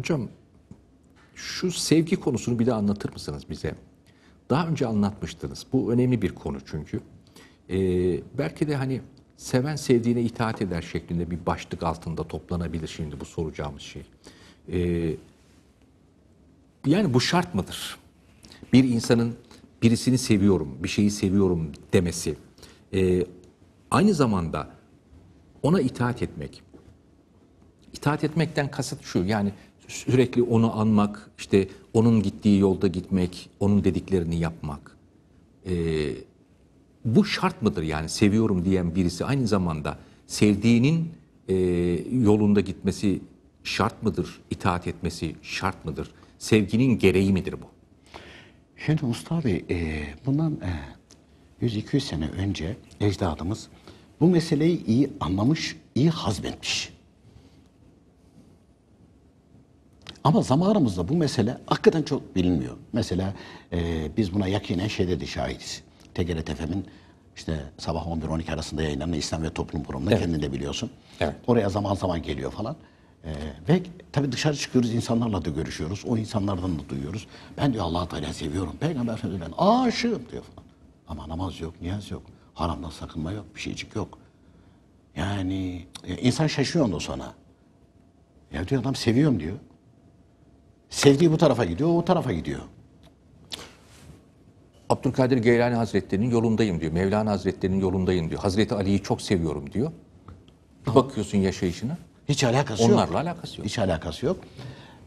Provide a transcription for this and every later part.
Hocam şu sevgi konusunu bir de anlatır mısınız bize? Daha önce anlatmıştınız. Bu önemli bir konu çünkü. Ee, belki de hani seven sevdiğine itaat eder şeklinde bir başlık altında toplanabilir şimdi bu soracağımız şey. Ee, yani bu şart mıdır? Bir insanın birisini seviyorum, bir şeyi seviyorum demesi. Ee, aynı zamanda ona itaat etmek. İtaat etmekten kasıt şu yani sürekli onu anmak, işte onun gittiği yolda gitmek, onun dediklerini yapmak. E, bu şart mıdır yani seviyorum diyen birisi aynı zamanda sevdiğinin e, yolunda gitmesi şart mıdır? İtaat etmesi şart mıdır? Sevginin gereği midir bu? Şimdi Mustafa Bey, e, bundan e, 100-200 sene önce ecdadımız bu meseleyi iyi anlamış, iyi hazmetmiş. Ama zamanımızda bu mesele hakikaten çok bilinmiyor. Mesela e, biz buna yakinen şeyde de şahidiz. TGRT FM'in işte sabah 11-12 arasında yayınlanan İslam ve Toplum programını evet. kendin de biliyorsun. Evet. Oraya zaman zaman geliyor falan. Ee, ve tabii dışarı çıkıyoruz insanlarla da görüşüyoruz. O insanlardan da duyuyoruz. Ben diyor allah Teala seviyorum. Peygamber Efendimiz ben aşığım diyor falan. Ama namaz yok, niyaz yok. Haramdan sakınma yok, bir şeycik yok. Yani e, insan şaşıyor ondan sonra. Ya diyor adam seviyorum diyor. Sevdiği bu tarafa gidiyor, o tarafa gidiyor. Abdülkadir Geylani Hazretleri'nin yolundayım diyor. Mevlana Hazretleri'nin yolundayım diyor. Hazreti Ali'yi çok seviyorum diyor. Bir bakıyorsun yaşayışına. Hiç alakası onlarla yok. Onlarla alakası yok. Hiç alakası yok.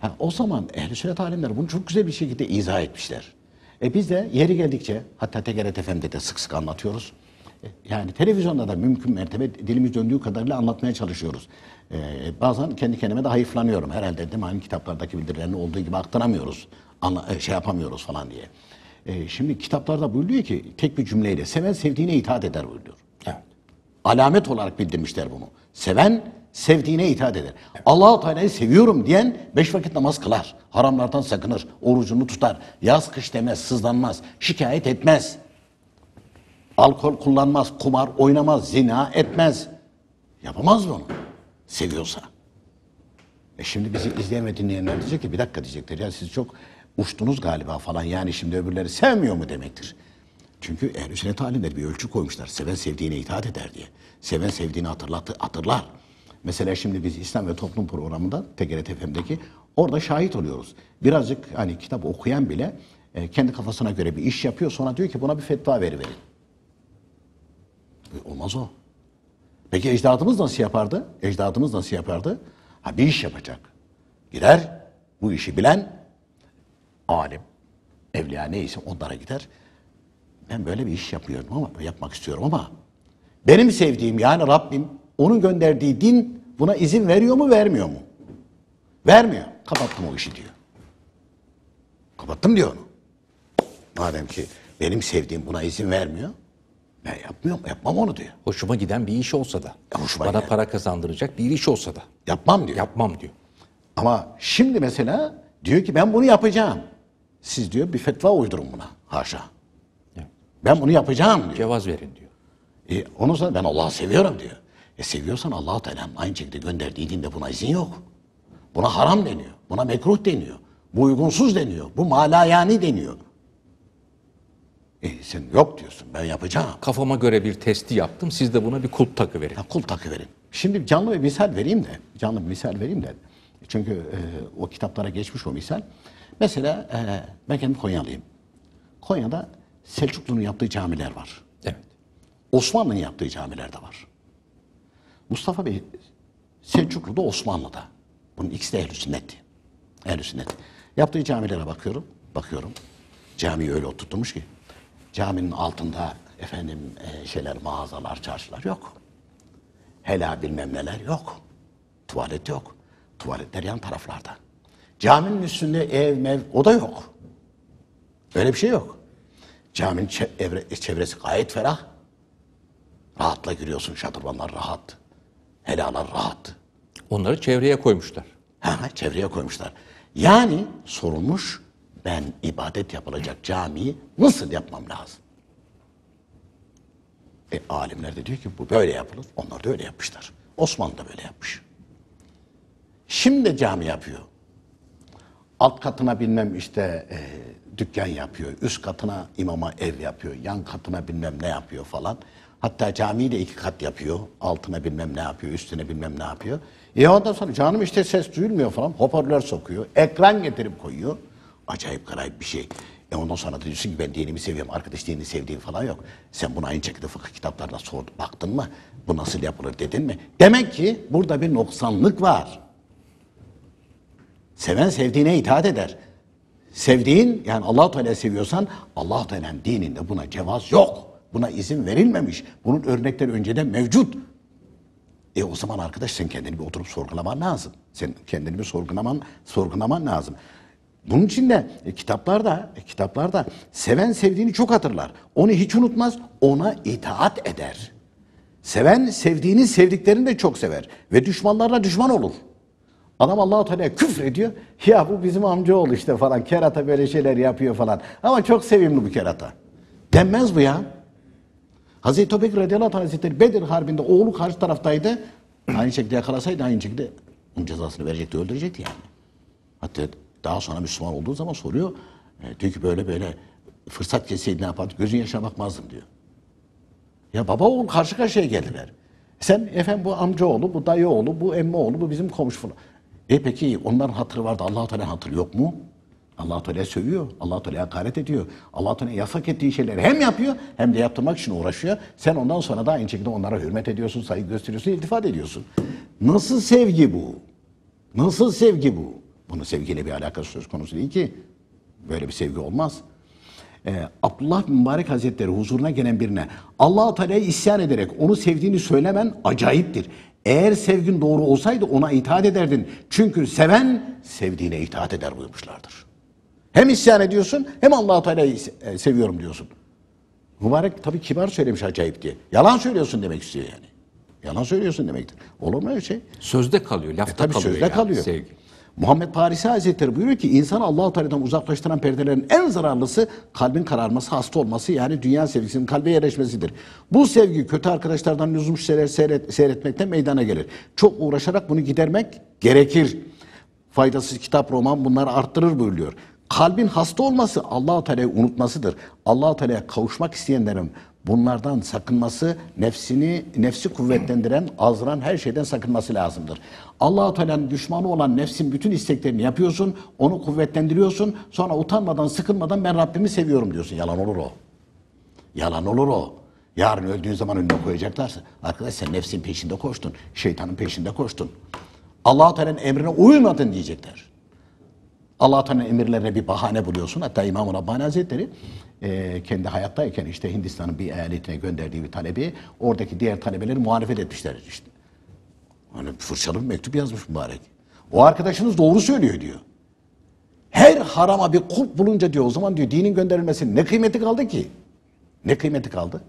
Ha, o zaman ehl-i sünnet alimler bunu çok güzel bir şekilde izah etmişler. E biz de yeri geldikçe hatta TGRT FM'de de sık sık anlatıyoruz. Yani televizyonda da mümkün mertebe dilimiz döndüğü kadarıyla anlatmaya çalışıyoruz. Ee, bazen kendi kendime de hayıflanıyorum. Herhalde değil mi? Hani kitaplardaki bildirilerini olduğu gibi aktaramıyoruz. Anla, e, şey yapamıyoruz falan diye. Ee, şimdi kitaplarda buyuruyor ki tek bir cümleyle seven sevdiğine itaat eder buyuruyor. Evet. Alamet olarak bildirmişler bunu. Seven sevdiğine itaat eder. Evet. Allahu Teala'yı seviyorum diyen beş vakit namaz kılar. Haramlardan sakınır, orucunu tutar. Yaz kış demez, sızlanmaz, şikayet etmez. Alkol kullanmaz, kumar oynamaz, zina etmez. Yapamaz bunu. Seviyorsa. E şimdi bizi izleyen ve dinleyenler diyecek ki bir dakika diyecekler. Ya siz çok uçtunuz galiba falan. Yani şimdi öbürleri sevmiyor mu demektir. Çünkü ehl sünnet alimleri bir ölçü koymuşlar. Seven sevdiğine itaat eder diye. Seven sevdiğini hatırlattı, hatırlar. Mesela şimdi biz İslam ve Toplum programında TGRT FM'deki orada şahit oluyoruz. Birazcık hani kitap okuyan bile e, kendi kafasına göre bir iş yapıyor. Sonra diyor ki buna bir fetva veriverin. E, olmaz o. Peki ecdadımız nasıl yapardı? Ecdadımız nasıl yapardı? Ha bir iş yapacak. Gider, bu işi bilen alim, evliya neyse onlara gider. Ben böyle bir iş yapıyorum ama yapmak istiyorum ama benim sevdiğim yani Rabbim onun gönderdiği din buna izin veriyor mu vermiyor mu? Vermiyor. Kapattım o işi diyor. Kapattım diyor onu. Madem ki benim sevdiğim buna izin vermiyor. Ben yapmıyorum, yapmam onu diyor. Hoşuma giden bir iş olsa da. Ya hoşuma bana giden. para kazandıracak bir iş olsa da. Yapmam diyor. Yapmam diyor. Ama şimdi mesela diyor ki ben bunu yapacağım. Siz diyor bir fetva uydurun buna. Haşa. Ben bunu yapacağım diyor. Cevaz verin diyor. E, onu sonra ben Allah'ı seviyorum diyor. E seviyorsan Allah-u Teala'nın aynı şekilde gönderdiği dinde buna izin yok. Buna haram deniyor. Buna mekruh deniyor. Bu uygunsuz deniyor. Bu malayani deniyor. E sen yok diyorsun ben yapacağım. Kafama göre bir testi yaptım. Siz de buna bir kul takı verin. Ha, kulp takı verin. Şimdi canlı bir misal vereyim de. Canlı bir misal vereyim de. Çünkü e, o kitaplara geçmiş o misal. Mesela e, ben kendim Konyalıyım. Konya'da Selçuklu'nun yaptığı camiler var. Evet. Osmanlı'nın yaptığı camiler de var. Mustafa Bey Selçuklu'da Osmanlı'da. Bunun ikisi de ehl sünnetti. ehl sünnet. Yaptığı camilere bakıyorum. Bakıyorum. Camiyi öyle oturtmuş ki Caminin altında efendim e, şeyler, mağazalar, çarşılar yok. Hela bilmem neler yok. Tuvalet yok. Tuvaletler yan taraflarda. Caminin üstünde ev, mev, o da yok. Öyle bir şey yok. Caminin çevre çevresi gayet ferah. Rahatla giriyorsun, şatırbanlar rahat. Helalar rahat. Onları çevreye koymuşlar. Ha, çevreye koymuşlar. Yani sorulmuş ben ibadet yapılacak camiyi nasıl yapmam lazım? E, alimler de diyor ki bu böyle yapılır. Onlar da öyle yapmışlar. Osmanlı da böyle yapmış. Şimdi cami yapıyor. Alt katına bilmem işte e, dükkan yapıyor. Üst katına imama ev yapıyor. Yan katına bilmem ne yapıyor falan. Hatta camiyi de iki kat yapıyor. Altına bilmem ne yapıyor, üstüne bilmem ne yapıyor. E ondan sonra canım işte ses duyulmuyor falan. Hoparlör sokuyor. Ekran getirip koyuyor acayip garip bir şey. E ondan sonra da diyorsun ki ben dinimi seviyorum, arkadaş dinini sevdiğim falan yok. Sen bunu aynı şekilde fıkıh kitaplarına sordun, baktın mı? Bu nasıl yapılır dedin mi? Demek ki burada bir noksanlık var. Seven sevdiğine itaat eder. Sevdiğin yani Allah Teala seviyorsan Allah denen dininde buna cevaz yok. Buna izin verilmemiş. Bunun örnekleri önceden mevcut. E o zaman arkadaş sen kendini bir oturup sorgulaman lazım. Sen kendini bir sorgulaman, sorgulaman lazım. Bunun için de e, kitaplarda, e, kitaplarda seven sevdiğini çok hatırlar. Onu hiç unutmaz, ona itaat eder. Seven sevdiğini sevdiklerini de çok sever ve düşmanlarına düşman olur. Adam Allahu Teala küfür ediyor. Ya bu bizim amcaoğlu işte falan kerata böyle şeyler yapıyor falan. Ama çok sevimli bu kerata. Denmez bu ya. Hazreti Öbek radıyallahu anh hazretleri Bedir Harbi'nde oğlu karşı taraftaydı. Aynı şekilde yakalasaydı aynı şekilde onun cezasını verecekti, öldürecekti yani. Hatta daha sonra Müslüman olduğu zaman soruyor. E, diyor ki böyle böyle fırsat keseydi ne yapardı? Gözün yaşına bakmazdım diyor. Ya baba oğul karşı karşıya geldiler. Sen efendim bu amca oğlu, bu dayı oğlu, bu emmi oğlu, bu bizim komşu falan. E peki onların hatırı vardı. Allahu Teala hatırı yok mu? Allah Teala sövüyor. Allah Teala hakaret ediyor. Allah Teala yasak ettiği şeyleri hem yapıyor hem de yaptırmak için uğraşıyor. Sen ondan sonra da aynı şekilde onlara hürmet ediyorsun, saygı gösteriyorsun, iltifat ediyorsun. Nasıl sevgi bu? Nasıl sevgi bu? Bunun sevgiyle bir alakası söz konusu değil ki. Böyle bir sevgi olmaz. Ee, Abdullah Mübarek Hazretleri huzuruna gelen birine allah Teala'ya isyan ederek onu sevdiğini söylemen acayiptir. Eğer sevgin doğru olsaydı ona itaat ederdin. Çünkü seven sevdiğine itaat eder buyurmuşlardır. Hem isyan ediyorsun hem allah Teala'yı e, seviyorum diyorsun. Mübarek tabi kibar söylemiş acayip diye. Yalan söylüyorsun demek istiyor yani. Yalan söylüyorsun demektir. Olur mu öyle şey? Sözde kalıyor, lafta e, tabii kalıyor. Sözde yani, kalıyor. Sevgi. Muhammed Paris'i Hazretleri buyuruyor ki insan Allahu Teala'dan uzaklaştıran perdelerin en zararlısı kalbin kararması, hasta olması yani dünya sevgisinin kalbe yerleşmesidir. Bu sevgi kötü arkadaşlardan lüzumsuz şeyler seyret, seyretmekten meydana gelir. Çok uğraşarak bunu gidermek gerekir. Faydasız kitap, roman bunları arttırır buyuruyor. Kalbin hasta olması allah Teala'yı unutmasıdır. Allah-u Teala'ya kavuşmak isteyenlerin bunlardan sakınması nefsini nefsi kuvvetlendiren, azdıran her şeyden sakınması lazımdır. Allahu Teala'nın düşmanı olan nefsin bütün isteklerini yapıyorsun, onu kuvvetlendiriyorsun. Sonra utanmadan, sıkılmadan ben Rabbimi seviyorum diyorsun. Yalan olur o. Yalan olur o. Yarın öldüğün zaman önüne koyacaklarsa arkadaş sen nefsin peşinde koştun, şeytanın peşinde koştun. Allah Teala'nın emrine uymadın diyecekler. Allah Teala'nın emirlerine bir bahane buluyorsun. Hatta İmam Rabbani Hazretleri e, kendi hayattayken işte Hindistan'ın bir eyaletine gönderdiği bir talebi oradaki diğer talebeleri muhalefet etmişler işte. Hani fırçalı bir mektup yazmış mübarek. O arkadaşınız doğru söylüyor diyor. Her harama bir kulp bulunca diyor o zaman diyor dinin gönderilmesi ne kıymeti kaldı ki? Ne kıymeti kaldı?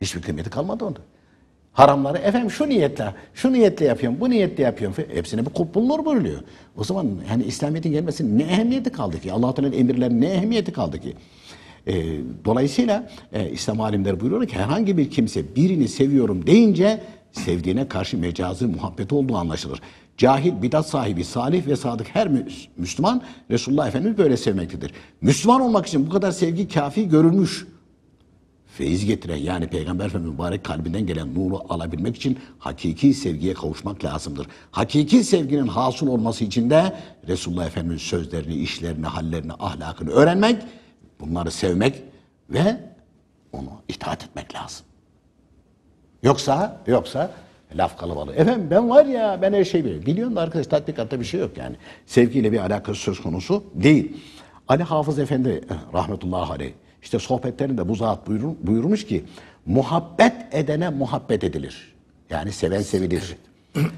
Hiçbir kıymeti kalmadı onda. Haramları efendim şu niyetle, şu niyetle yapıyorum, bu niyetle yapıyorum. Hepsine bir kulp bulunur buyuruyor. O zaman hani İslamiyet'in gelmesinin ne ehemmiyeti kaldı ki? Allah-u Teala'nın ne ehemmiyeti kaldı ki? E, dolayısıyla e, İslam alimleri buyuruyor ki herhangi bir kimse birini seviyorum deyince sevdiğine karşı mecazi muhabbet olduğu anlaşılır. Cahil, bidat sahibi, salih ve sadık her Müslüman Resulullah Efendimiz böyle sevmektedir. Müslüman olmak için bu kadar sevgi kafi görülmüş feyiz getiren yani Peygamber Efendimiz mübarek kalbinden gelen nuru alabilmek için hakiki sevgiye kavuşmak lazımdır. Hakiki sevginin hasıl olması için de Resulullah Efendimiz sözlerini, işlerini, hallerini, ahlakını öğrenmek Bunları sevmek ve onu itaat etmek lazım. Yoksa yoksa laf kalabalığı. Efendim ben var ya ben her şeyi biliyorum. Biliyorsun da arkadaş tatbikatta bir şey yok yani. Sevgiyle bir alakası söz konusu değil. Ali Hafız Efendi eh, rahmetullahi aleyh işte sohbetlerinde bu zat buyur, buyurmuş ki muhabbet edene muhabbet edilir. Yani seven sevilir.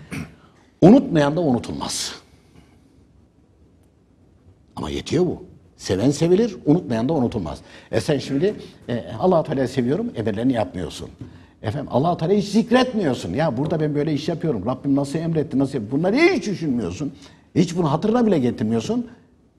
Unutmayan da unutulmaz. Ama yetiyor bu. Seven sevilir, unutmayan da unutulmaz. E sen şimdi e, allah Teala seviyorum, emirlerini yapmıyorsun. Efendim allah Teala'yı hiç zikretmiyorsun. Ya burada ben böyle iş yapıyorum, Rabbim nasıl emretti, nasıl yap, Bunları hiç düşünmüyorsun. Hiç bunu hatırına bile getirmiyorsun.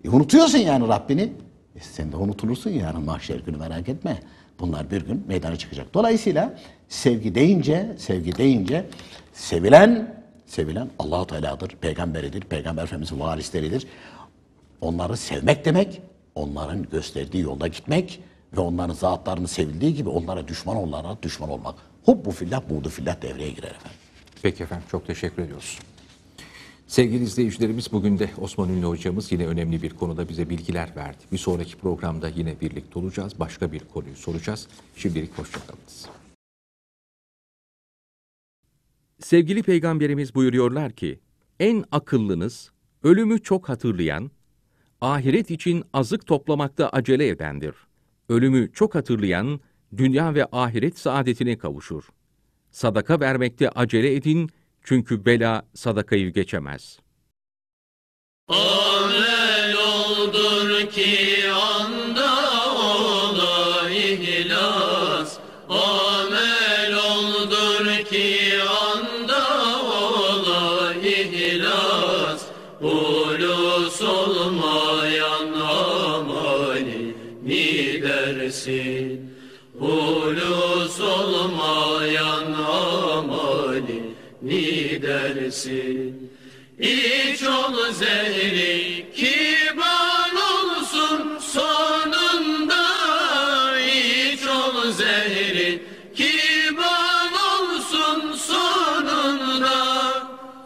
E, unutuyorsun yani Rabbini. E, sen de unutulursun yarın mahşer günü merak etme. Bunlar bir gün meydana çıkacak. Dolayısıyla sevgi deyince, sevgi deyince sevilen, sevilen allah Teala'dır, peygamberidir, peygamber Efendimiz'in varisleridir. Onları sevmek demek, onların gösterdiği yolda gitmek ve onların zatlarını sevildiği gibi onlara düşman onlara düşman olmak. Hubbu fillah, buğdu fillah devreye girer efendim. Peki efendim çok teşekkür ediyoruz. Sevgili izleyicilerimiz bugün de Osman Ünlü hocamız yine önemli bir konuda bize bilgiler verdi. Bir sonraki programda yine birlikte olacağız. Başka bir konuyu soracağız. Şimdilik hoşçakalınız. Sevgili peygamberimiz buyuruyorlar ki en akıllınız ölümü çok hatırlayan ahiret için azık toplamakta acele edendir. Ölümü çok hatırlayan, dünya ve ahiret saadetine kavuşur. Sadaka vermekte acele edin, çünkü bela sadakayı geçemez. Amel oldur ki versin. İç ol zehri bal olsun sonunda İç ol zehri bal olsun sonunda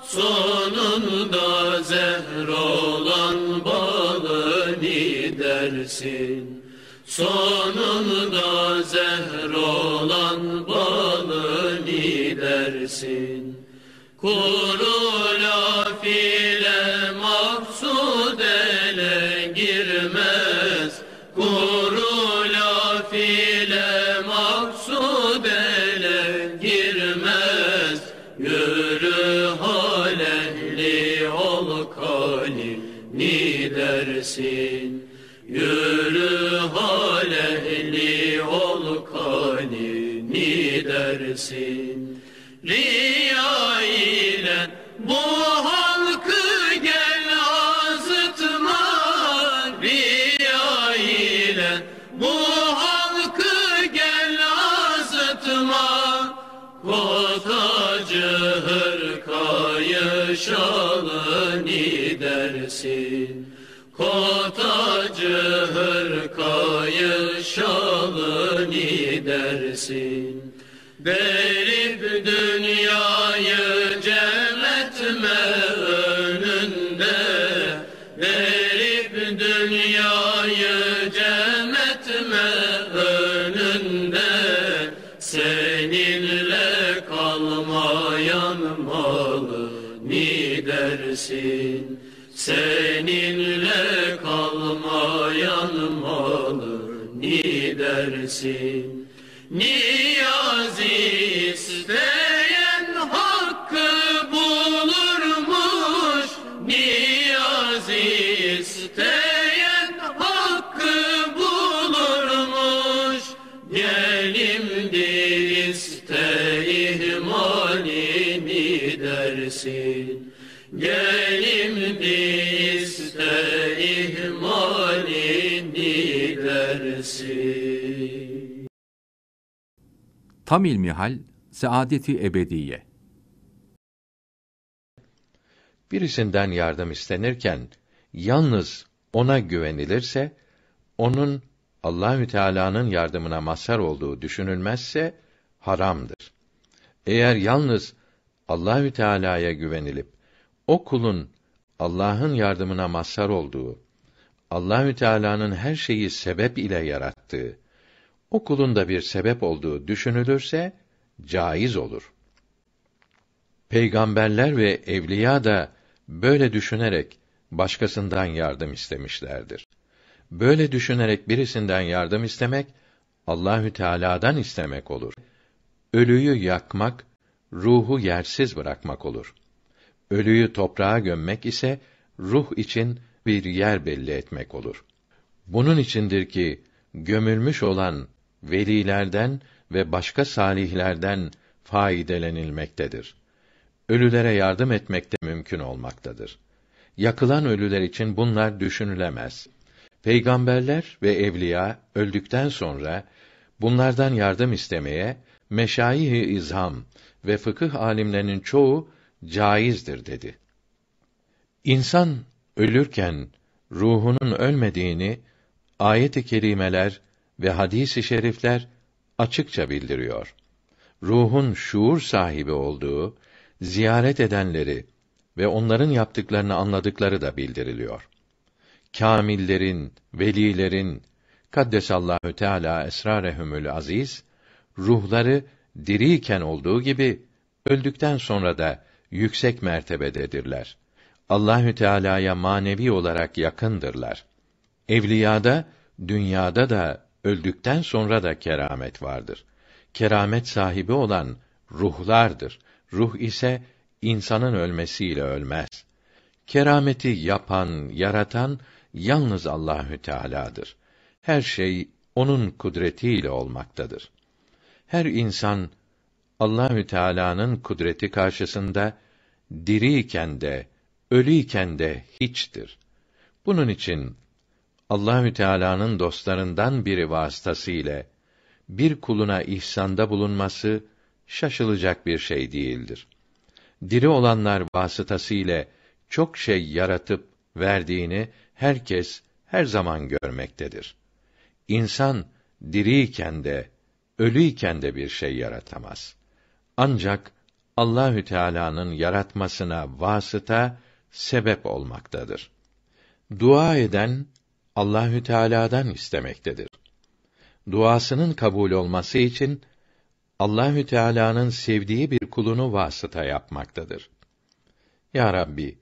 sonunda zehr olan balı dersin sonunda zehr olan balı dersin Kurula file maksud ele girmez Kurula file maksud ele girmez Yürü hal ehli ol kalini dersin Yürü hal ehli ol dersin riya bu halkı gel azıtma riya bu halkı gel azıtma kotacı hırkayı şalın dersin kotacı hırkayı şalın dersin Derip dünyayı cem etme önünde Derip dünyayı cem etme önünde Seninle kalmayan malı ni Seninle kalmayan malı ni dersin Niyaz isteyen hakkı bulurmuş Niyaz isteyen hakkı bulurmuş Gelimdir iste ihmalimi dersin Gelimdir iste Tam ilmihal, saadeti ebediye. Birisinden yardım istenirken yalnız ona güvenilirse onun Allahü Teala'nın yardımına mazhar olduğu düşünülmezse haramdır. Eğer yalnız Allahü Teala'ya güvenilip o kulun Allah'ın yardımına mazhar olduğu, Allahü Teala'nın her şeyi sebep ile yarattığı okulunda bir sebep olduğu düşünülürse caiz olur. Peygamberler ve evliya da böyle düşünerek başkasından yardım istemişlerdir. Böyle düşünerek birisinden yardım istemek Allahü Teala'dan istemek olur. Ölüyü yakmak, ruhu yersiz bırakmak olur. Ölüyü toprağa gömmek ise ruh için bir yer belli etmek olur. Bunun içindir ki gömülmüş olan velilerden ve başka salihlerden faydelenilmektedir. Ölülere yardım etmek de mümkün olmaktadır. Yakılan ölüler için bunlar düşünülemez. Peygamberler ve evliya öldükten sonra bunlardan yardım istemeye meşayih-i izham ve fıkıh alimlerinin çoğu caizdir dedi. İnsan ölürken ruhunun ölmediğini ayet-i kerimeler ve hadisi i şerifler açıkça bildiriyor. Ruhun şuur sahibi olduğu, ziyaret edenleri ve onların yaptıklarını anladıkları da bildiriliyor. Kamillerin, velilerin, kaddesallahu teala esrarehumül aziz, ruhları diriyken olduğu gibi öldükten sonra da yüksek mertebededirler. Allahü Teala'ya manevi olarak yakındırlar. Evliyada, dünyada da öldükten sonra da keramet vardır. Keramet sahibi olan ruhlardır. Ruh ise insanın ölmesiyle ölmez. Kerameti yapan, yaratan yalnız Allahü Teala'dır. Her şey onun kudretiyle olmaktadır. Her insan Allahü Teala'nın kudreti karşısında diriyken de ölüyken de hiçtir. Bunun için Allahü Teala'nın dostlarından biri vasıtası ile bir kuluna ihsanda bulunması şaşılacak bir şey değildir. Diri olanlar vasıtası ile çok şey yaratıp verdiğini herkes her zaman görmektedir. İnsan diriyken de ölüyken de bir şey yaratamaz. Ancak Allahü Teala'nın yaratmasına vasıta sebep olmaktadır. Dua eden Allahü Teala'dan istemektedir. Duasının kabul olması için Allahü Teala'nın sevdiği bir kulunu vasıta yapmaktadır. Ya Rabbi,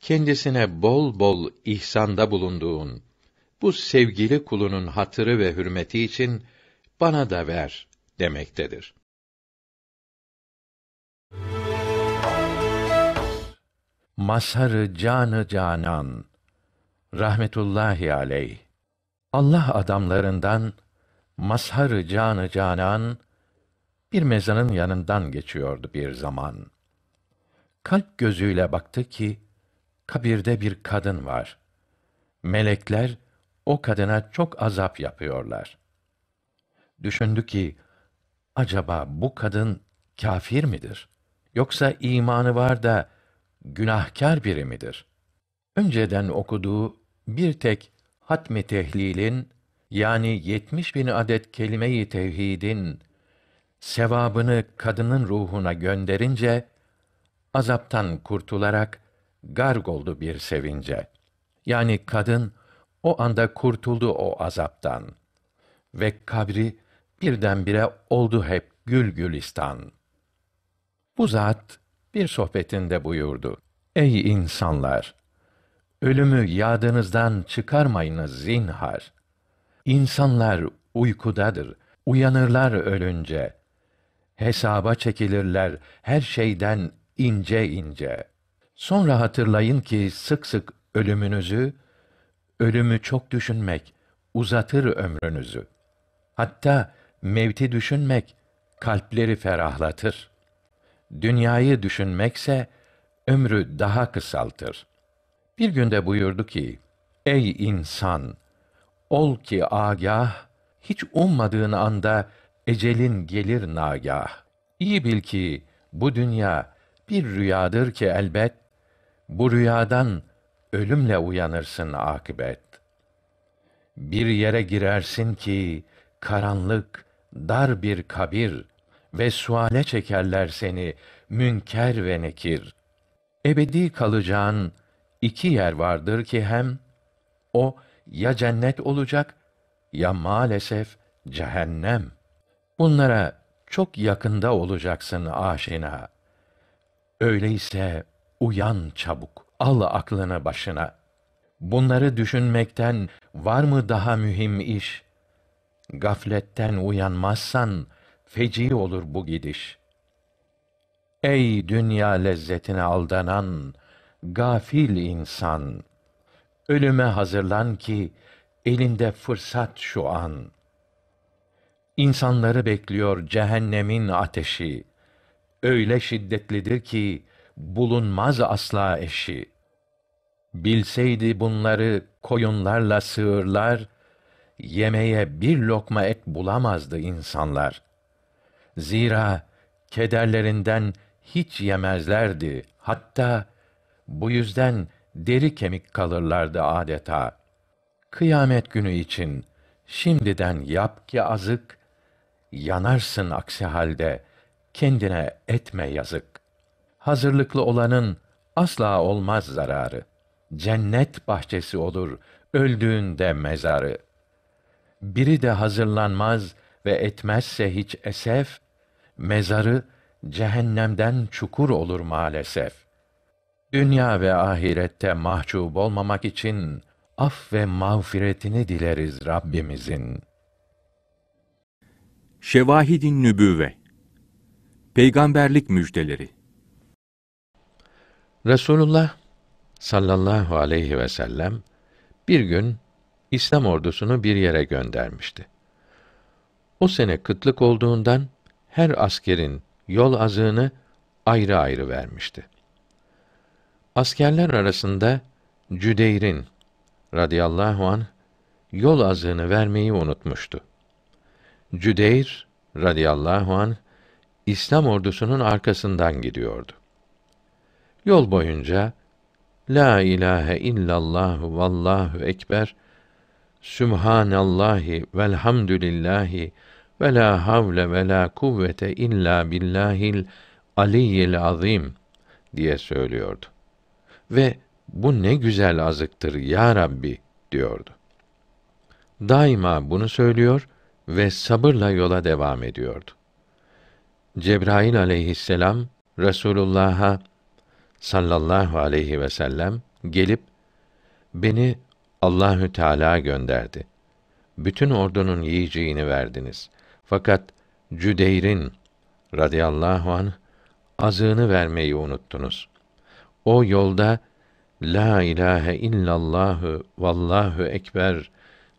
kendisine bol bol ihsanda bulunduğun bu sevgili kulunun hatırı ve hürmeti için bana da ver demektedir. Masarı canı canan rahmetullahi aleyh Allah adamlarından mazhar canı canan bir mezanın yanından geçiyordu bir zaman. Kalp gözüyle baktı ki kabirde bir kadın var. Melekler o kadına çok azap yapıyorlar. Düşündü ki acaba bu kadın kafir midir? Yoksa imanı var da günahkar biri midir? Önceden okuduğu bir tek hatmi tehlilin yani yetmiş bin adet kelimeyi tevhidin sevabını kadının ruhuna gönderince azaptan kurtularak garg oldu bir sevince. Yani kadın o anda kurtuldu o azaptan ve kabri birdenbire oldu hep gül gülistan. Bu zat bir sohbetinde buyurdu. Ey insanlar! Ölümü yadınızdan çıkarmayınız zinhar. İnsanlar uykudadır. Uyanırlar ölünce. Hesaba çekilirler her şeyden ince ince. Sonra hatırlayın ki sık sık ölümünüzü, ölümü çok düşünmek uzatır ömrünüzü. Hatta mevti düşünmek kalpleri ferahlatır. Dünyayı düşünmekse ömrü daha kısaltır.'' Bir günde buyurdu ki, Ey insan! Ol ki agah, hiç ummadığın anda ecelin gelir nagah. İyi bil ki bu dünya bir rüyadır ki elbet, bu rüyadan ölümle uyanırsın akıbet. Bir yere girersin ki karanlık, dar bir kabir ve suale çekerler seni münker ve nekir. Ebedi kalacağın iki yer vardır ki hem o ya cennet olacak ya maalesef cehennem. Bunlara çok yakında olacaksın aşina. Öyleyse uyan çabuk, al aklını başına. Bunları düşünmekten var mı daha mühim iş? Gafletten uyanmazsan feci olur bu gidiş. Ey dünya lezzetine aldanan, gafil insan, ölüme hazırlan ki elinde fırsat şu an. İnsanları bekliyor cehennemin ateşi. Öyle şiddetlidir ki bulunmaz asla eşi. Bilseydi bunları koyunlarla sığırlar, yemeye bir lokma et bulamazdı insanlar. Zira kederlerinden hiç yemezlerdi, hatta bu yüzden deri kemik kalırlardı adeta. Kıyamet günü için şimdiden yap ki azık, yanarsın aksi halde kendine etme yazık. Hazırlıklı olanın asla olmaz zararı. Cennet bahçesi olur öldüğünde mezarı. Biri de hazırlanmaz ve etmezse hiç esef, mezarı cehennemden çukur olur maalesef. Dünya ve ahirette mahcup olmamak için af ve mağfiretini dileriz Rabbimizin. Şevahidin Nübüvve Peygamberlik müjdeleri Resulullah sallallahu aleyhi ve sellem bir gün İslam ordusunu bir yere göndermişti. O sene kıtlık olduğundan her askerin yol azığını ayrı ayrı vermişti. Askerler arasında Cüdeyr'in radıyallahu an yol azığını vermeyi unutmuştu. Cüdeyr radıyallahu an İslam ordusunun arkasından gidiyordu. Yol boyunca La ilahe illallah vallahu ekber Sübhanallahi velhamdülillahi ve la havle ve la kuvvete illa billahil aliyyil azim diye söylüyordu ve bu ne güzel azıktır ya Rabbi diyordu. Daima bunu söylüyor ve sabırla yola devam ediyordu. Cebrail aleyhisselam Resulullah'a sallallahu aleyhi ve sellem gelip beni Allahü Teala gönderdi. Bütün ordunun yiyeceğini verdiniz. Fakat Cüdeyr'in radıyallahu an azığını vermeyi unuttunuz.'' O yolda La ilahe illallahü vallahu ekber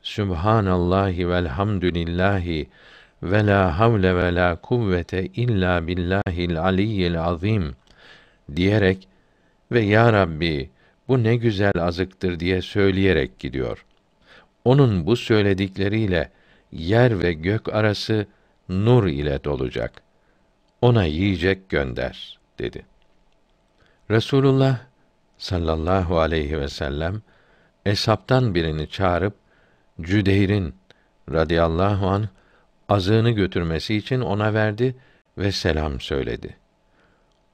Sübhanallahi velhamdülillahi ve la havle ve la kuvvete illa billahil aliyyil azim diyerek ve ya Rabbi bu ne güzel azıktır diye söyleyerek gidiyor. Onun bu söyledikleriyle yer ve gök arası nur ile dolacak. Ona yiyecek gönder dedi. Resulullah sallallahu aleyhi ve sellem eshabtan birini çağırıp Cüdeyr'in radıyallahu an azığını götürmesi için ona verdi ve selam söyledi.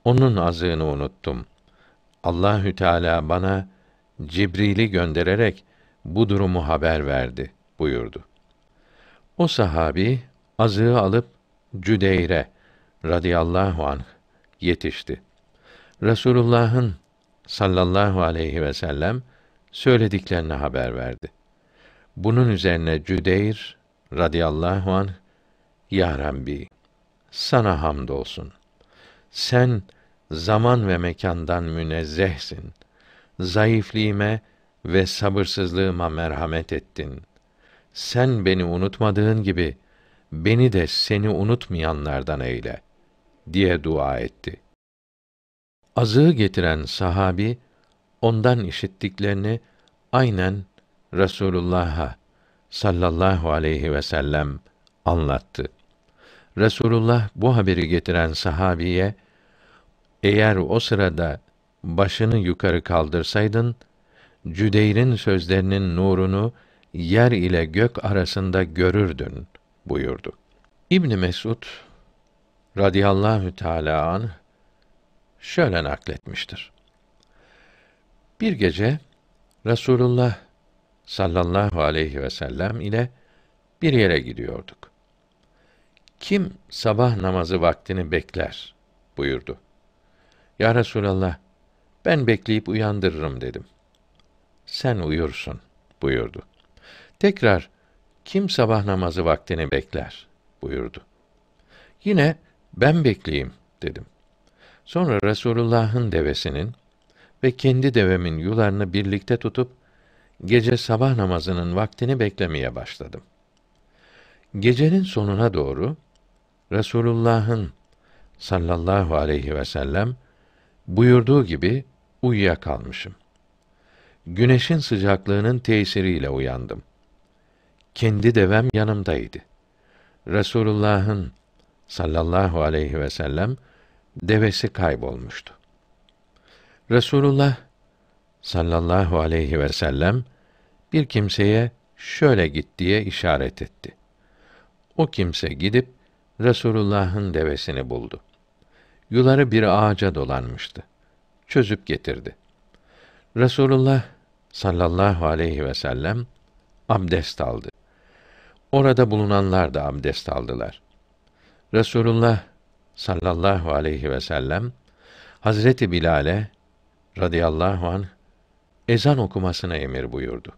Onun azığını unuttum. Allahü Teala bana Cibril'i göndererek bu durumu haber verdi buyurdu. O sahabi azığı alıp Cüdeyr'e radıyallahu anh yetişti. Resulullah'ın sallallahu aleyhi ve sellem söylediklerini haber verdi. Bunun üzerine Cüdeyr radıyallahu an Ya Rabbi sana hamdolsun. Sen zaman ve mekandan münezzehsin. zayıflığıma ve sabırsızlığıma merhamet ettin. Sen beni unutmadığın gibi beni de seni unutmayanlardan eyle diye dua etti. Azığı getiren sahabi ondan işittiklerini aynen Resulullah'a sallallahu aleyhi ve sellem anlattı. Resulullah bu haberi getiren sahabiye eğer o sırada başını yukarı kaldırsaydın Cüdeyr'in sözlerinin nurunu yer ile gök arasında görürdün buyurdu. İbn Mesud radıyallahu teala an şöyle nakletmiştir. Bir gece Resulullah sallallahu aleyhi ve sellem ile bir yere gidiyorduk. Kim sabah namazı vaktini bekler buyurdu. Ya Resulallah ben bekleyip uyandırırım dedim. Sen uyursun buyurdu. Tekrar kim sabah namazı vaktini bekler buyurdu. Yine ben bekleyeyim dedim. Sonra Resulullah'ın devesinin ve kendi devemin yularını birlikte tutup gece sabah namazının vaktini beklemeye başladım. Gecenin sonuna doğru Resulullah'ın sallallahu aleyhi ve sellem buyurduğu gibi uyuya kalmışım. Güneşin sıcaklığının tesiriyle uyandım. Kendi devem yanımdaydı. Resulullah'ın sallallahu aleyhi ve sellem devesi kaybolmuştu. Resulullah sallallahu aleyhi ve sellem bir kimseye şöyle git diye işaret etti. O kimse gidip Resulullah'ın devesini buldu. Yuları bir ağaca dolanmıştı. Çözüp getirdi. Resulullah sallallahu aleyhi ve sellem abdest aldı. Orada bulunanlar da abdest aldılar. Resulullah sallallahu aleyhi ve sellem Hazreti Bilal'e radıyallahu an ezan okumasına emir buyurdu.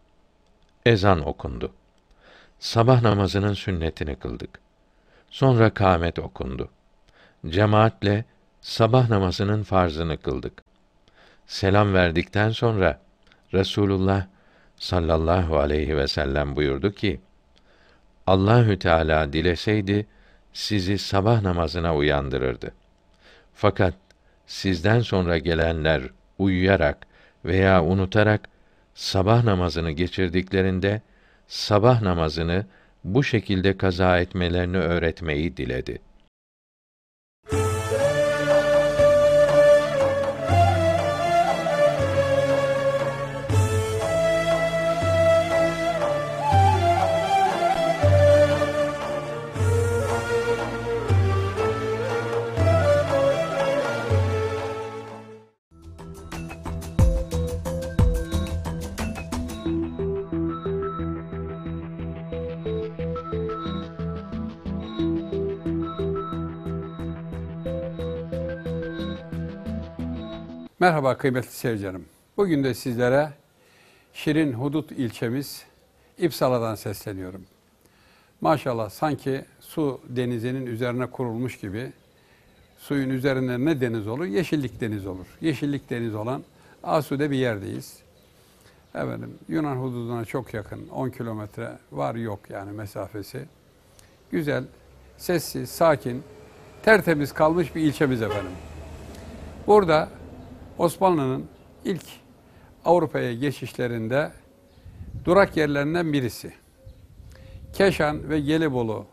Ezan okundu. Sabah namazının sünnetini kıldık. Sonra kâmet okundu. Cemaatle sabah namazının farzını kıldık. Selam verdikten sonra Resulullah sallallahu aleyhi ve sellem buyurdu ki: Allahü Teala dileseydi sizi sabah namazına uyandırırdı. Fakat sizden sonra gelenler uyuyarak veya unutarak sabah namazını geçirdiklerinde sabah namazını bu şekilde kaza etmelerini öğretmeyi diledi. Merhaba kıymetli seyircilerim. Bugün de sizlere Şirin Hudut ilçemiz İpsala'dan sesleniyorum. Maşallah sanki su denizinin üzerine kurulmuş gibi suyun üzerinde ne deniz olur? Yeşillik deniz olur. Yeşillik deniz olan asude bir yerdeyiz. Efendim, Yunan hududuna çok yakın. 10 kilometre var yok yani mesafesi. Güzel, sessiz, sakin, tertemiz kalmış bir ilçemiz efendim. Burada Osmanlı'nın ilk Avrupa'ya geçişlerinde durak yerlerinden birisi. Keşan ve Gelibolu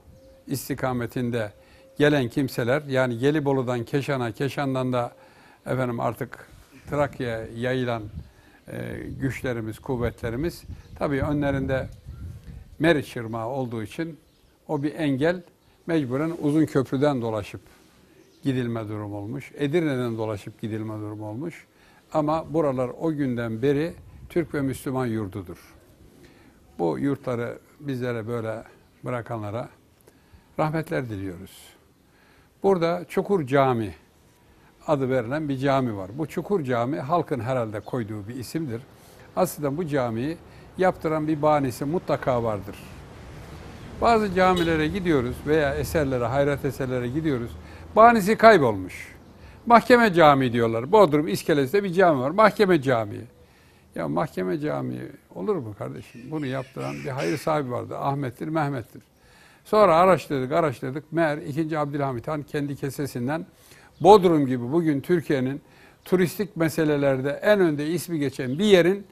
istikametinde gelen kimseler yani Gelibolu'dan Keşan'a, Keşan'dan da efendim artık Trakya'ya yayılan e, güçlerimiz, kuvvetlerimiz tabii önlerinde Meriç Irmağı olduğu için o bir engel mecburen uzun köprüden dolaşıp gidilme durumu olmuş. Edirne'den dolaşıp gidilme durumu olmuş. Ama buralar o günden beri Türk ve Müslüman yurdudur. Bu yurtları bizlere böyle bırakanlara rahmetler diliyoruz. Burada Çukur Cami adı verilen bir cami var. Bu Çukur Cami halkın herhalde koyduğu bir isimdir. Aslında bu camiyi yaptıran bir banisi mutlaka vardır. Bazı camilere gidiyoruz veya eserlere, hayrat eserlere gidiyoruz. Bahanesi kaybolmuş. Mahkeme Camii diyorlar. Bodrum iskelesinde bir cami var. Mahkeme Camii. Ya mahkeme camii olur mu kardeşim? Bunu yaptıran bir hayır sahibi vardı. Ahmet'tir, Mehmet'tir. Sonra araştırdık, araştırdık. Meğer 2. Abdülhamit Han kendi kesesinden Bodrum gibi bugün Türkiye'nin turistik meselelerde en önde ismi geçen bir yerin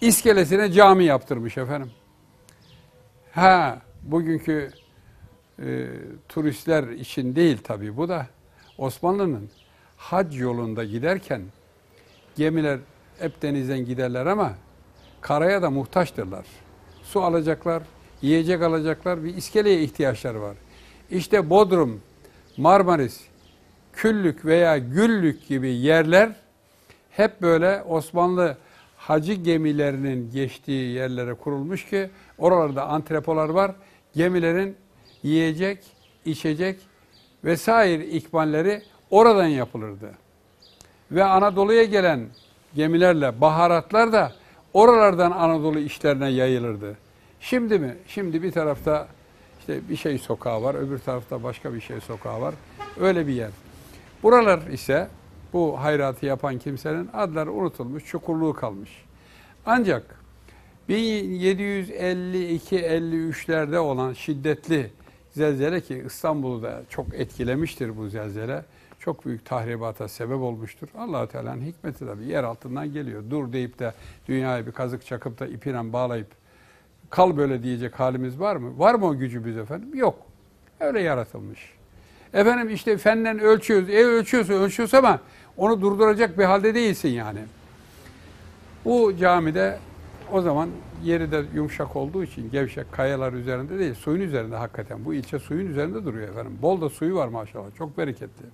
iskelesine cami yaptırmış efendim. Ha, bugünkü e, turistler için değil tabii bu da Osmanlı'nın hac yolunda giderken gemiler hep denizden giderler ama karaya da muhtaçtırlar. Su alacaklar, yiyecek alacaklar, bir iskeleye ihtiyaçları var. İşte Bodrum, Marmaris, Küllük veya Güllük gibi yerler hep böyle Osmanlı hacı gemilerinin geçtiği yerlere kurulmuş ki oralarda antrepolar var. Gemilerin yiyecek, içecek vesaire ikmalleri oradan yapılırdı. Ve Anadolu'ya gelen gemilerle baharatlar da oralardan Anadolu işlerine yayılırdı. Şimdi mi? Şimdi bir tarafta işte bir şey sokağı var, öbür tarafta başka bir şey sokağı var. Öyle bir yer. Buralar ise bu hayratı yapan kimsenin adları unutulmuş, çukurluğu kalmış. Ancak 1752-53'lerde olan şiddetli Zelzele ki İstanbul'u da çok etkilemiştir bu zelzele. Çok büyük tahribata sebep olmuştur. allah Teala'nın hikmeti tabii yer altından geliyor. Dur deyip de dünyaya bir kazık çakıp da ipiyle bağlayıp kal böyle diyecek halimiz var mı? Var mı o gücümüz efendim? Yok. Öyle yaratılmış. Efendim işte fenden ölçüyoruz. E ölçüyorsa ölçüyorsa ama onu durduracak bir halde değilsin yani. Bu camide o zaman yeri de yumuşak olduğu için gevşek kayalar üzerinde değil, suyun üzerinde hakikaten. Bu ilçe suyun üzerinde duruyor efendim. Bol da suyu var maşallah. Çok bereketli.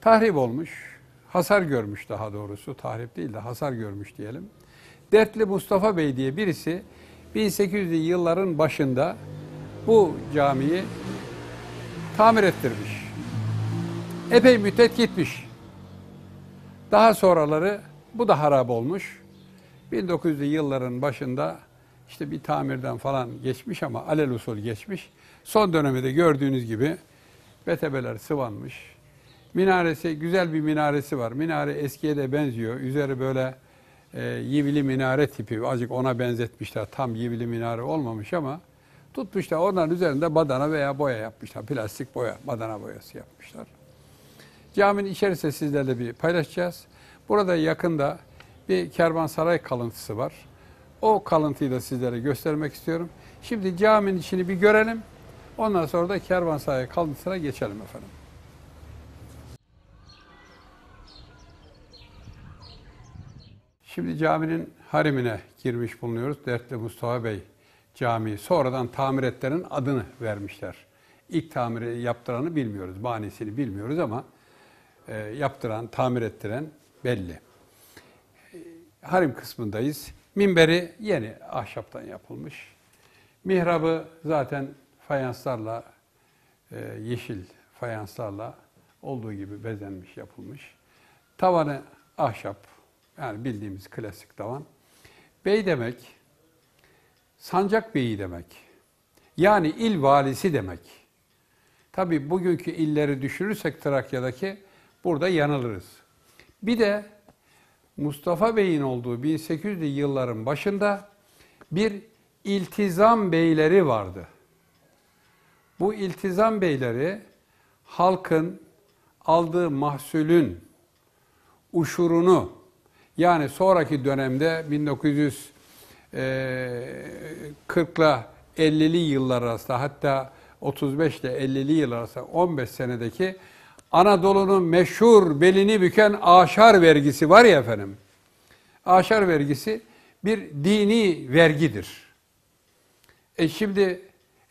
Tahrip olmuş. Hasar görmüş daha doğrusu. Tahrip değil de hasar görmüş diyelim. Dertli Mustafa Bey diye birisi 1800'lü yılların başında bu camiyi tamir ettirmiş. Epey müddet gitmiş. Daha sonraları bu da harap olmuş. 1900'lü yılların başında işte bir tamirden falan geçmiş ama alel usul geçmiş. Son dönemde gördüğünüz gibi betebeler sıvanmış. Minaresi, güzel bir minaresi var. Minare eskiye de benziyor. Üzeri böyle e, yivili minare tipi. Azıcık ona benzetmişler. Tam yivili minare olmamış ama tutmuşlar. Onların üzerinde badana veya boya yapmışlar. Plastik boya, badana boyası yapmışlar. Caminin içerisinde sizlerle bir paylaşacağız. Burada yakında bir kervansaray kalıntısı var. O kalıntıyı da sizlere göstermek istiyorum. Şimdi caminin içini bir görelim. Ondan sonra da kervansaray kalıntısına geçelim efendim. Şimdi caminin harimine girmiş bulunuyoruz. Dertli Mustafa Bey Camii. Sonradan tamir ettirenin adını vermişler. İlk tamiri yaptıranı bilmiyoruz, bahanesini bilmiyoruz ama e, yaptıran, tamir ettiren belli. Harim kısmındayız. Minberi yeni ahşaptan yapılmış. Mihrabı zaten fayanslarla, e, yeşil fayanslarla olduğu gibi bezenmiş, yapılmış. Tavanı ahşap, yani bildiğimiz klasik tavan. Bey demek, sancak beyi demek. Yani il valisi demek. Tabii bugünkü illeri düşürürsek Trakya'daki burada yanılırız. Bir de Mustafa Bey'in olduğu 1800'lü yılların başında bir iltizam beyleri vardı. Bu iltizam beyleri halkın aldığı mahsulün uşurunu yani sonraki dönemde 1940 ile 50'li yıllar arasında hatta 35 ile 50'li yıllar arasında 15 senedeki Anadolu'nun meşhur belini büken aşar vergisi var ya efendim. Aşar vergisi bir dini vergidir. E şimdi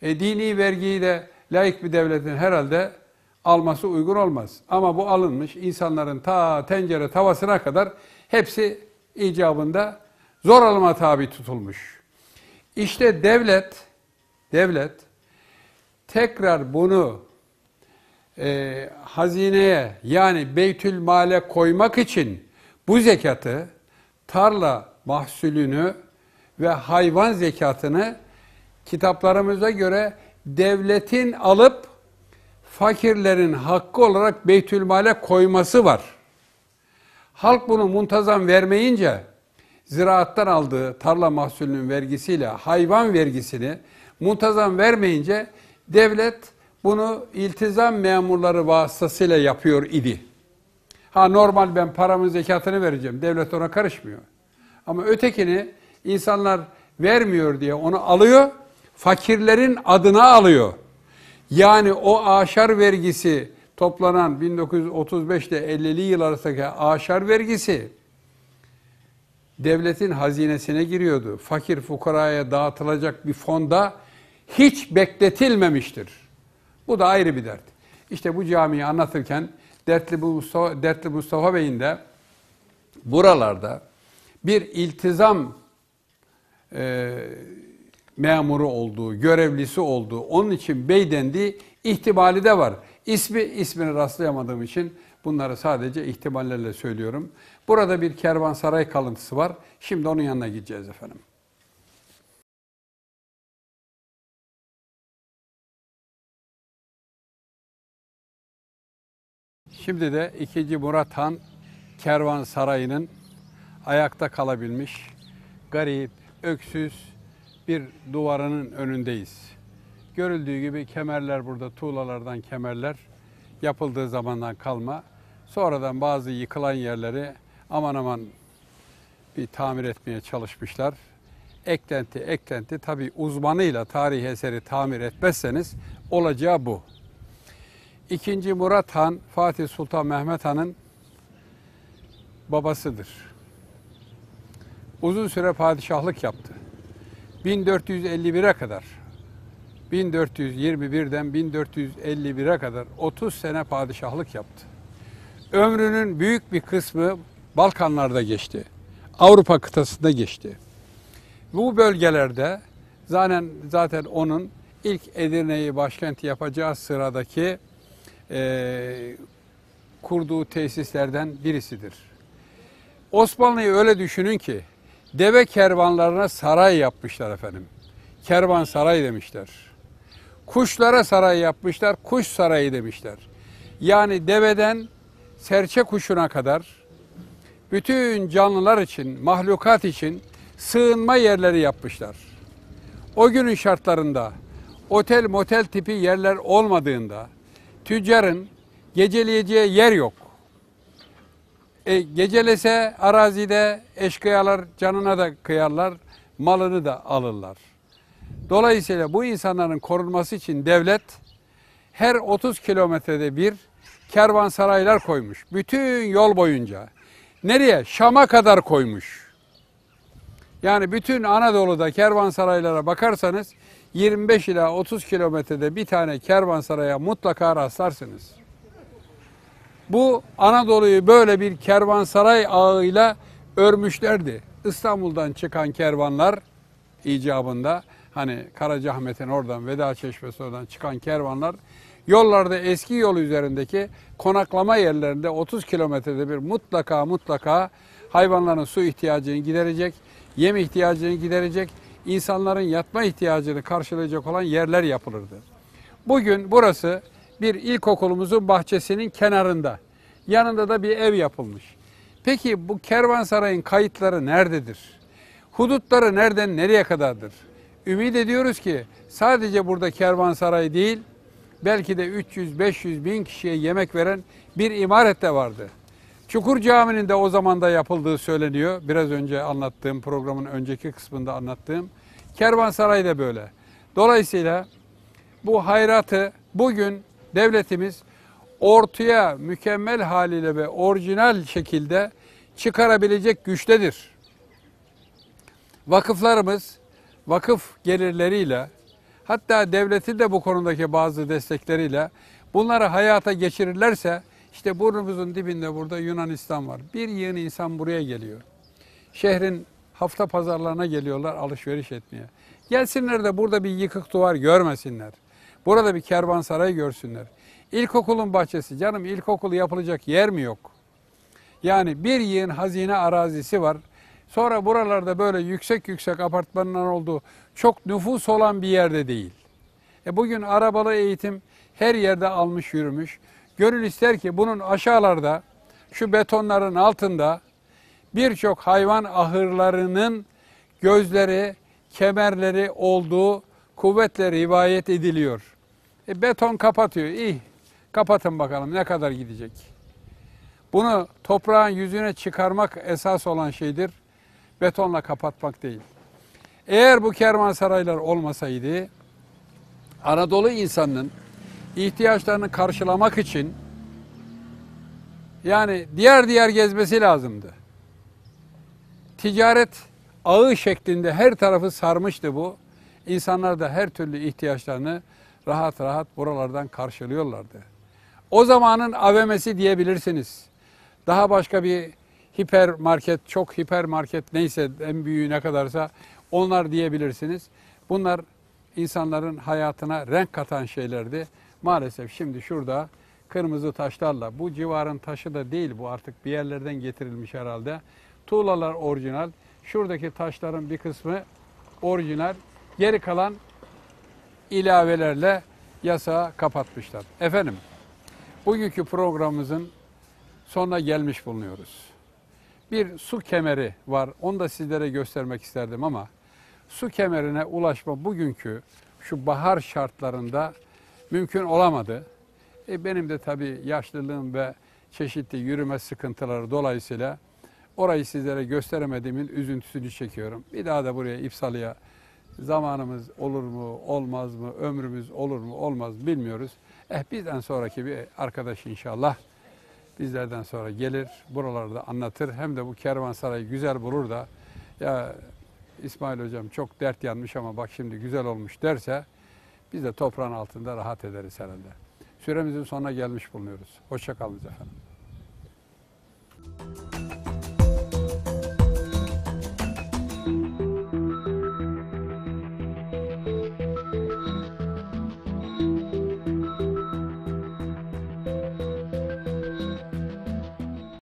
e, dini vergiyi de layık bir devletin herhalde alması uygun olmaz. Ama bu alınmış insanların ta tencere tavasına kadar hepsi icabında zor alıma tabi tutulmuş. İşte devlet, devlet tekrar bunu e, hazineye yani beytül male koymak için bu zekatı tarla mahsulünü ve hayvan zekatını kitaplarımıza göre devletin alıp fakirlerin hakkı olarak beytül male koyması var. Halk bunu muntazam vermeyince ziraattan aldığı tarla mahsulünün vergisiyle hayvan vergisini muntazam vermeyince devlet bunu iltizam memurları vasıtasıyla yapıyor idi. Ha normal ben paramın zekatını vereceğim. Devlet ona karışmıyor. Ama ötekini insanlar vermiyor diye onu alıyor. Fakirlerin adına alıyor. Yani o aşar vergisi toplanan 1935 ile 50'li yıl arasındaki aşar vergisi devletin hazinesine giriyordu. Fakir fukaraya dağıtılacak bir fonda hiç bekletilmemiştir. Bu da ayrı bir dert. İşte bu camiyi anlatırken dertli Mustafa, dertli Mustafa Bey'in de buralarda bir iltizam e, memuru olduğu, görevlisi olduğu, onun için bey dendiği ihtimali de var. İsmi, ismini rastlayamadığım için bunları sadece ihtimallerle söylüyorum. Burada bir kervansaray kalıntısı var. Şimdi onun yanına gideceğiz efendim. Şimdi de 2. Murat Han kervan sarayının ayakta kalabilmiş, garip, öksüz bir duvarının önündeyiz. Görüldüğü gibi kemerler burada, tuğlalardan kemerler yapıldığı zamandan kalma. Sonradan bazı yıkılan yerleri aman aman bir tamir etmeye çalışmışlar. Eklenti eklenti tabi uzmanıyla tarih eseri tamir etmezseniz olacağı bu. 2. Murat Han, Fatih Sultan Mehmet Han'ın babasıdır. Uzun süre padişahlık yaptı. 1451'e kadar 1421'den 1451'e kadar 30 sene padişahlık yaptı. Ömrünün büyük bir kısmı Balkanlarda geçti. Avrupa kıtasında geçti. Bu bölgelerde zaten zaten onun ilk Edirne'yi başkenti yapacağı sıradaki e, kurduğu tesislerden birisidir. Osmanlı'yı öyle düşünün ki deve kervanlarına saray yapmışlar efendim. Kervan saray demişler. Kuşlara saray yapmışlar, kuş sarayı demişler. Yani deveden serçe kuşuna kadar bütün canlılar için, mahlukat için sığınma yerleri yapmışlar. O günün şartlarında otel motel tipi yerler olmadığında tüccarın geceleyeceği yer yok. E, gecelese arazide eşkıyalar canına da kıyarlar, malını da alırlar. Dolayısıyla bu insanların korunması için devlet her 30 kilometrede bir kervansaraylar koymuş. Bütün yol boyunca. Nereye? Şam'a kadar koymuş. Yani bütün Anadolu'da kervansaraylara bakarsanız 25 ila 30 kilometrede bir tane kervansaraya mutlaka rastlarsınız. Bu Anadolu'yu böyle bir kervansaray ağıyla örmüşlerdi. İstanbul'dan çıkan kervanlar icabında hani Karacahmet'in oradan Veda Çeşmesi oradan çıkan kervanlar yollarda eski yol üzerindeki konaklama yerlerinde 30 kilometrede bir mutlaka mutlaka hayvanların su ihtiyacını giderecek, yem ihtiyacını giderecek, insanların yatma ihtiyacını karşılayacak olan yerler yapılırdı. Bugün burası bir ilkokulumuzun bahçesinin kenarında. Yanında da bir ev yapılmış. Peki bu kervansarayın kayıtları nerededir? Hudutları nereden nereye kadardır? Ümit ediyoruz ki sadece burada kervansaray değil, belki de 300-500 bin kişiye yemek veren bir imaret de vardı. Çukur Camii'nin de o zamanda yapıldığı söyleniyor. Biraz önce anlattığım, programın önceki kısmında anlattığım. Kervansaray da böyle. Dolayısıyla bu hayratı bugün devletimiz ortaya mükemmel haliyle ve orijinal şekilde çıkarabilecek güçtedir. Vakıflarımız vakıf gelirleriyle hatta devletin de bu konudaki bazı destekleriyle bunları hayata geçirirlerse işte burnumuzun dibinde burada Yunanistan var. Bir yığın insan buraya geliyor. Şehrin hafta pazarlarına geliyorlar alışveriş etmeye. Gelsinler de burada bir yıkık duvar görmesinler. Burada bir kervansaray görsünler. İlkokulun bahçesi canım ilkokulu yapılacak yer mi yok? Yani bir yığın hazine arazisi var. Sonra buralarda böyle yüksek yüksek apartmanlar olduğu çok nüfus olan bir yerde değil. E bugün arabalı eğitim her yerde almış yürümüş. Gönül ister ki bunun aşağılarda şu betonların altında birçok hayvan ahırlarının gözleri, kemerleri olduğu kuvvetle rivayet ediliyor. E, beton kapatıyor. İyi, kapatın bakalım ne kadar gidecek. Bunu toprağın yüzüne çıkarmak esas olan şeydir. Betonla kapatmak değil. Eğer bu kervansaraylar olmasaydı, Anadolu insanının ihtiyaçlarını karşılamak için yani diğer diğer gezmesi lazımdı ticaret ağı şeklinde her tarafı sarmıştı bu. İnsanlar da her türlü ihtiyaçlarını rahat rahat buralardan karşılıyorlardı. O zamanın AVM'si diyebilirsiniz. Daha başka bir hipermarket, çok hipermarket neyse en büyüğü ne kadarsa onlar diyebilirsiniz. Bunlar insanların hayatına renk katan şeylerdi. Maalesef şimdi şurada kırmızı taşlarla bu civarın taşı da değil bu artık bir yerlerden getirilmiş herhalde. Tuğlalar orijinal. Şuradaki taşların bir kısmı orijinal. Geri kalan ilavelerle yasağı kapatmışlar. Efendim, bugünkü programımızın sonuna gelmiş bulunuyoruz. Bir su kemeri var. Onu da sizlere göstermek isterdim ama su kemerine ulaşma bugünkü şu bahar şartlarında mümkün olamadı. E benim de tabii yaşlılığım ve çeşitli yürüme sıkıntıları dolayısıyla Orayı sizlere gösteremediğimin üzüntüsünü çekiyorum. Bir daha da buraya İpsalı'ya zamanımız olur mu, olmaz mı, ömrümüz olur mu, olmaz bilmiyoruz. Eh bizden sonraki bir arkadaş inşallah bizlerden sonra gelir, buralarda anlatır. Hem de bu kervansarayı güzel bulur da ya İsmail hocam çok dert yanmış ama bak şimdi güzel olmuş derse biz de toprağın altında rahat ederiz herhalde. Süremizin sonuna gelmiş bulunuyoruz. Hoşçakalınız efendim.